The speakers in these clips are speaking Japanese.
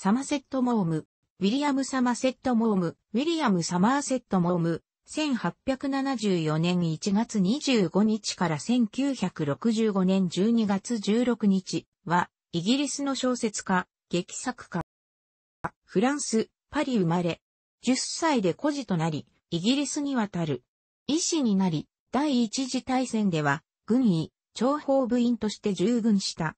サマセット・モーム、ウィリアム・サマセット・モーム、ウィリアム・サマーセット・モーム、1874年1月25日から1965年12月16日は、イギリスの小説家、劇作家。フランス、パリ生まれ。10歳で孤児となり、イギリスに渡る。医師になり、第一次大戦では、軍医、諜報部員として従軍した。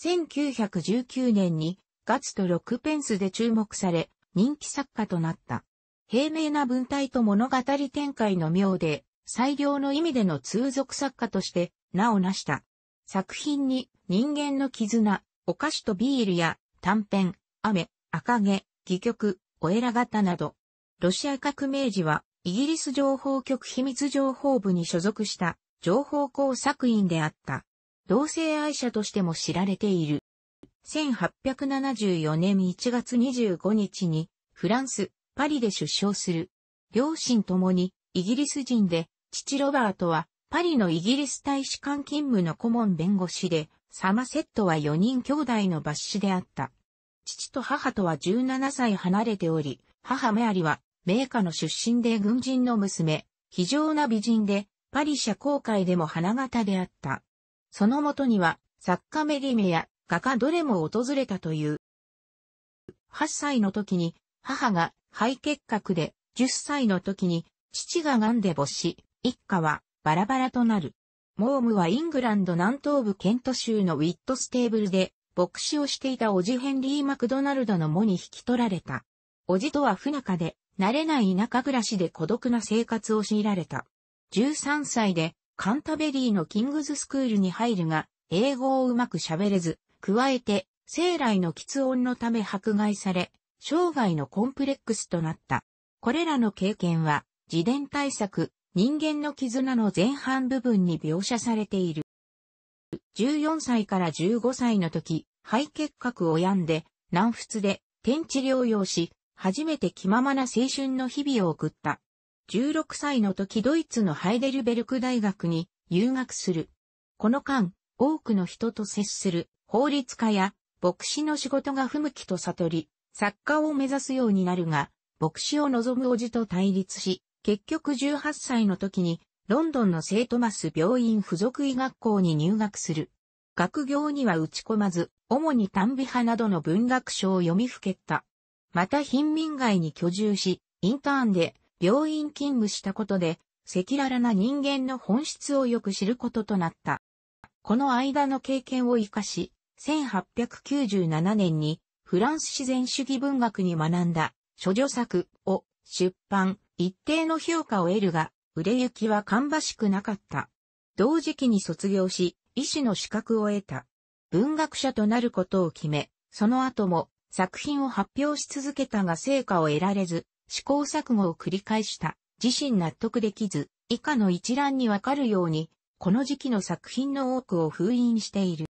1919年にガツと6ペンスで注目され、人気作家となった。平明な文体と物語展開の妙で、最良の意味での通俗作家として名を成した。作品に人間の絆、お菓子とビールや短編、雨、赤毛、戯曲、お偉方型など、ロシア革命時はイギリス情報局秘密情報部に所属した情報工作員であった。同性愛者としても知られている。1874年1月25日にフランス、パリで出生する。両親ともにイギリス人で、父ロバートはパリのイギリス大使館勤務の顧問弁護士で、サマセットは4人兄弟の抜子であった。父と母とは17歳離れており、母メアリは、名家の出身で軍人の娘、非常な美人で、パリ社交界でも花形であった。そのもとには、作家メリメや画家どれも訪れたという。8歳の時に母が肺結核で、10歳の時に父が癌で没し、一家はバラバラとなる。モームはイングランド南東部ケント州のウィットステーブルで牧師をしていたおじヘンリー・マクドナルドの母に引き取られた。おじとは不仲で、慣れない田舎暮らしで孤独な生活を強いられた。13歳でカンタベリーのキングズスクールに入るが、英語をうまく喋れず、加えて、生来の喫音のため迫害され、生涯のコンプレックスとなった。これらの経験は、自伝対策、人間の絆の前半部分に描写されている。14歳から15歳の時、肺結核を病んで、軟仏で、天地療養し、初めて気ままな青春の日々を送った。16歳の時ドイツのハイデルベルク大学に留学する。この間、多くの人と接する、法律家や牧師の仕事が不向きと悟り、作家を目指すようになるが、牧師を望む叔父と対立し、結局18歳の時に、ロンドンのセイトマス病院附属医学校に入学する。学業には打ち込まず、主に短美派などの文学書を読みふけった。また貧民街に居住し、インターンで病院勤務したことで、赤裸々な人間の本質をよく知ることとなった。この間の経験を活かし、1897年にフランス自然主義文学に学んだ諸女作を出版、一定の評価を得るが、売れ行きは芳しくなかった。同時期に卒業し、医師の資格を得た。文学者となることを決め、その後も作品を発表し続けたが成果を得られず、試行錯誤を繰り返した。自身納得できず、以下の一覧にわかるように、この時期の作品の多くを封印している。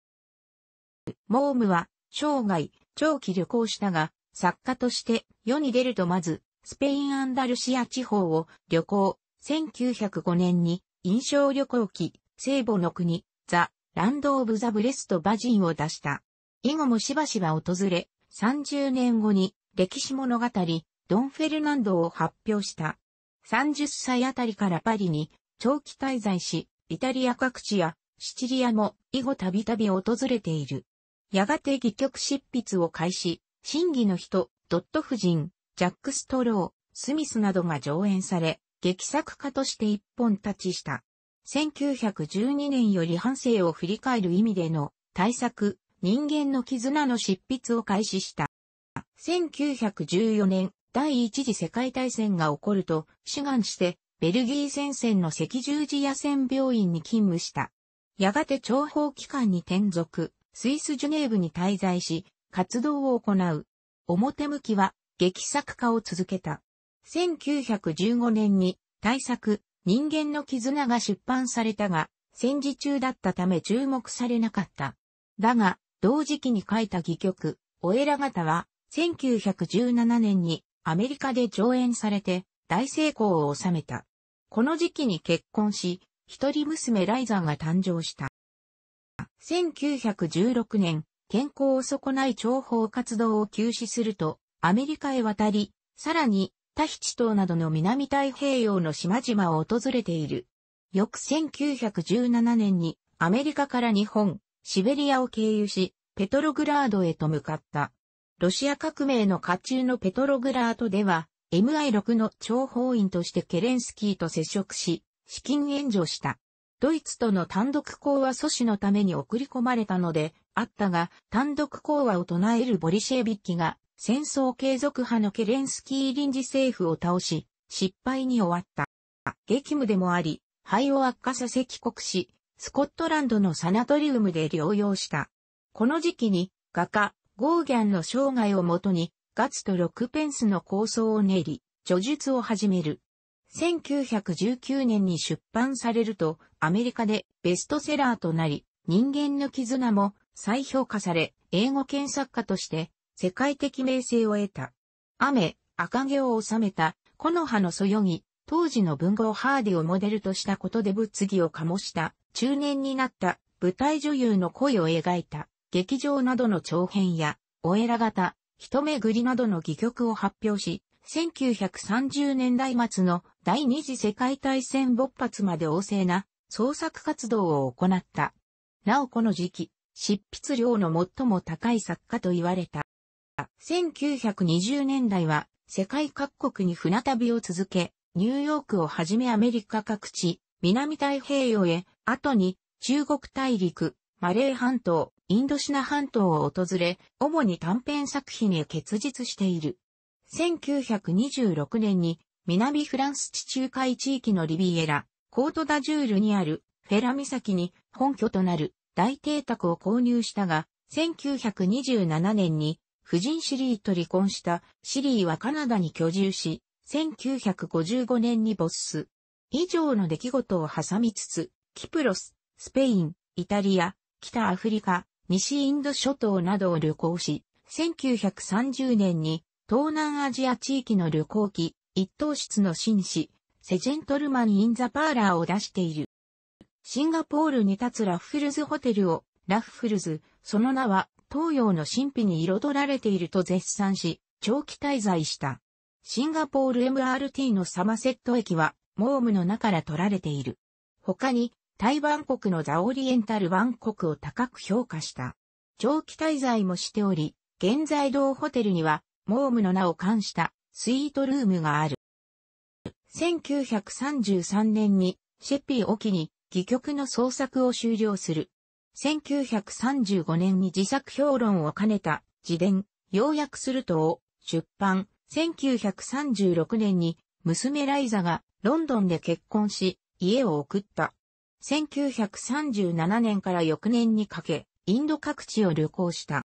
モームは、生涯、長期旅行したが、作家として世に出るとまず、スペインアンダルシア地方を旅行、1905年に印象旅行記、聖母の国、ザ・ランド・オブ・ザ・ブレスト・バジンを出した。以後もしばしば訪れ、30年後に歴史物語、ドン・フェルナンドを発表した。30歳あたりからパリに長期滞在し、イタリア各地やシチリアも以後たびたび訪れている。やがて戯曲執筆を開始、審議の人、ドット夫人、ジャック・ストロー、スミスなどが上演され、劇作家として一本立ちした。1912年より反省を振り返る意味での大作、人間の絆の執筆を開始した。1914年、第一次世界大戦が起こると、志願してベルギー戦線の赤十字野戦病院に勤務した。やがて諜報機関に転属、スイスジュネーブに滞在し、活動を行う。表向きは、劇作家を続けた。1915年に、大作、人間の絆が出版されたが、戦時中だったため注目されなかった。だが、同時期に書いた戯曲、オエラ型は、1917年にアメリカで上演されて大成功を収めた。この時期に結婚し、一人娘ライザが誕生した。1916年、健康を損ない諜報活動を休止すると、アメリカへ渡り、さらに、タヒチ島などの南太平洋の島々を訪れている。翌1917年に、アメリカから日本、シベリアを経由し、ペトログラードへと向かった。ロシア革命の下中のペトログラードでは、MI6 の諜報員としてケレンスキーと接触し、資金援助した。ドイツとの単独講和阻止のために送り込まれたので、あったが、単独講和を唱えるボリシェビッキが、戦争継続派のケレンスキー臨時政府を倒し、失敗に終わった。激務でもあり、肺を悪化させ帰国し、スコットランドのサナトリウムで療養した。この時期に、画家、ゴーギャンの生涯をもとに、ガツと6ペンスの構想を練り、叙述を始める。1919年に出版されると、アメリカでベストセラーとなり、人間の絆も再評価され、英語検索家として世界的名声を得た。雨、赤毛を収めた、木の葉のそよぎ、当時の文豪ハーディをモデルとしたことで物議を醸した、中年になった舞台女優の恋を描いた、劇場などの長編や、おエラ型、一巡りなどの戯曲を発表し、1930年代末の第二次世界大戦勃発まで旺盛な創作活動を行った。なおこの時期、執筆量の最も高い作家と言われた。1920年代は世界各国に船旅を続け、ニューヨークをはじめアメリカ各地、南太平洋へ、後に中国大陸、マレー半島、インドシナ半島を訪れ、主に短編作品へ結実している。1926年に、南フランス地中海地域のリビエラ、コートダジュールにあるフェラ岬に本拠となる大邸宅を購入したが、1927年に夫人シリーと離婚したシリーはカナダに居住し、1955年に没す。以上の出来事を挟みつつ、キプロス、スペイン、イタリア、北アフリカ、西インド諸島などを旅行し、1930年に東南アジア地域の旅行機、一等室の紳士、セジェントルマン・イン・ザ・パーラーを出している。シンガポールに立つラッフルズホテルを、ラッフルズ、その名は東洋の神秘に彩られていると絶賛し、長期滞在した。シンガポール MRT のサマセット駅は、モームの中から取られている。他に、台湾国のザ・オリエンタル湾国を高く評価した。長期滞在もしており、現在同ホテルには、モームの名を冠したスイートルームがある。1933年に、シェピー沖に、戯曲の創作を終了する。1935年に自作評論を兼ねた自伝、要約するとを出版。1936年に娘ライザがロンドンで結婚し、家を送った。1937年から翌年にかけ、インド各地を旅行した。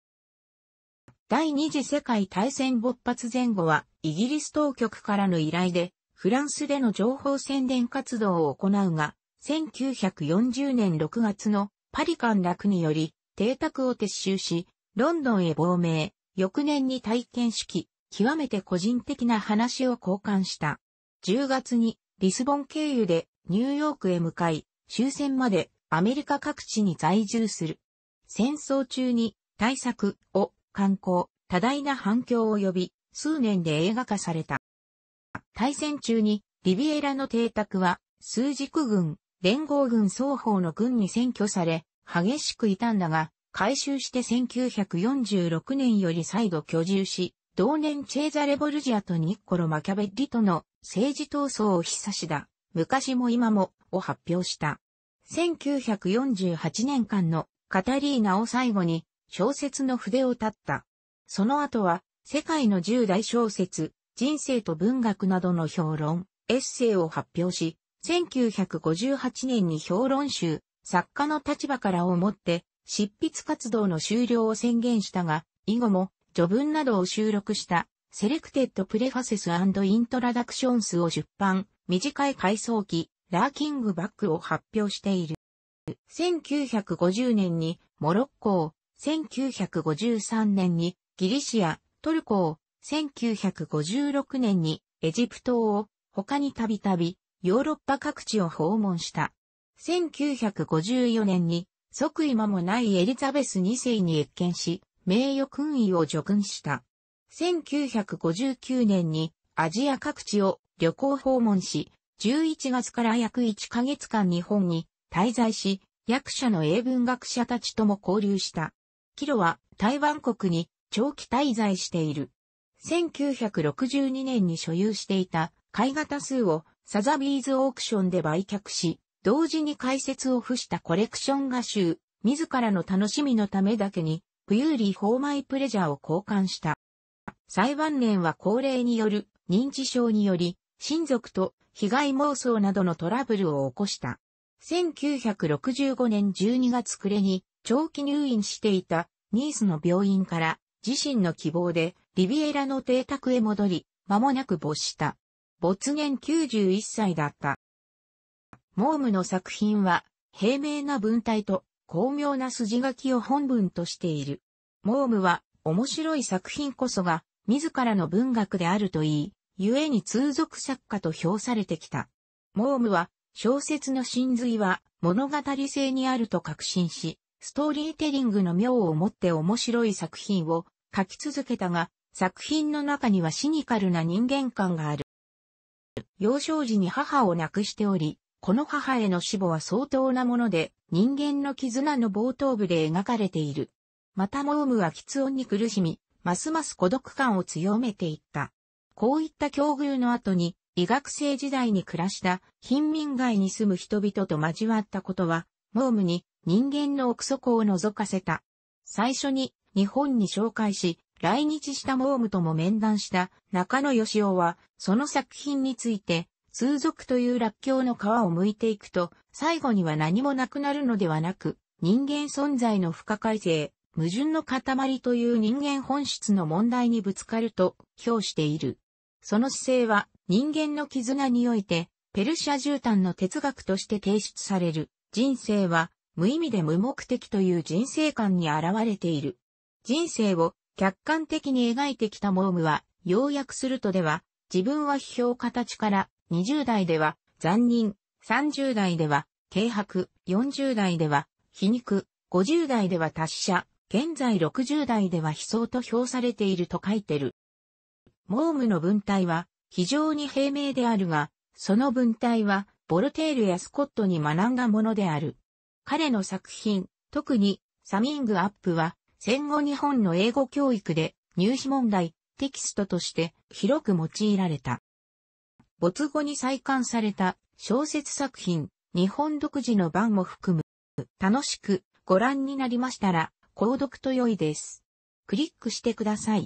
第二次世界大戦勃発前後は、イギリス当局からの依頼で、フランスでの情報宣伝活動を行うが、1940年6月のパリ陥落により、邸宅を撤収し、ロンドンへ亡命、翌年に体験式、極めて個人的な話を交換した。10月にリスボン経由でニューヨークへ向かい、終戦までアメリカ各地に在住する。戦争中に大作を観光、多大な反響を呼び、数年で映画化された。大戦中にリビエラの邸宅は数軸軍、連合軍双方の軍に占拠され、激しく傷んだが、回収して1946年より再度居住し、同年チェーザレボルジアとニッコロ・マキャベッリとの政治闘争を久しだ。昔も今もを発表した。1948年間のカタリーナを最後に小説の筆を立った。その後は世界の10大小説、人生と文学などの評論、エッセイを発表し、1958年に評論集、作家の立場からをもって執筆活動の終了を宣言したが、以後も序文などを収録したセレクテッドプレファセスイントラダクションスを出版、短い回想機、ラーキングバックを発表している。1950年にモロッコを、1953年にギリシア、トルコを、1956年にエジプトを、他にたびたびヨーロッパ各地を訪問した。1954年に即位間もないエリザベス2世に越見し、名誉勲位を除勲した。1959年にアジア各地を旅行訪問し、11月から約1ヶ月間日本に滞在し、役者の英文学者たちとも交流した。キロは台湾国に長期滞在している。1962年に所有していた買い型数をサザビーズオークションで売却し、同時に解説を付したコレクション画集、自らの楽しみのためだけに、プユーリー・ホーマイ・プレジャーを交換した。裁判年は恒例による認知症により、親族と被害妄想などのトラブルを起こした。1965年12月暮れに長期入院していたニースの病院から自身の希望でリビエラの邸宅へ戻り、間もなく没した。没年91歳だった。モームの作品は平明な文体と巧妙な筋書きを本文としている。モームは面白い作品こそが自らの文学であると言い、故に通俗作家と評されてきた。モームは、小説の真髄は物語性にあると確信し、ストーリーテリングの妙をもって面白い作品を書き続けたが、作品の中にはシニカルな人間観がある。幼少時に母を亡くしており、この母への死母は相当なもので、人間の絆の冒頭部で描かれている。またモームは喫音に苦しみ、ますます孤独感を強めていった。こういった境遇の後に、医学生時代に暮らした貧民街に住む人々と交わったことは、モームに人間の奥底を覗かせた。最初に日本に紹介し、来日したモームとも面談した中野義雄は、その作品について、通俗という落境の皮を剥いていくと、最後には何もなくなるのではなく、人間存在の不可解性、矛盾の塊という人間本質の問題にぶつかると評している。その姿勢は人間の絆において、ペルシャ絨毯の哲学として提出される。人生は無意味で無目的という人生観に現れている。人生を客観的に描いてきたモームは、要約するとでは、自分は批評形から、20代では残忍、30代では軽薄、40代では皮肉、50代では達者、現在60代では悲壮と評されていると書いてる。モームの文体は非常に平明であるが、その文体はボルテールやスコットに学んだものである。彼の作品、特にサミングアップは戦後日本の英語教育で入試問題、テキストとして広く用いられた。没後に再刊された小説作品、日本独自の版も含む、楽しくご覧になりましたら、購読と良いです。クリックしてください。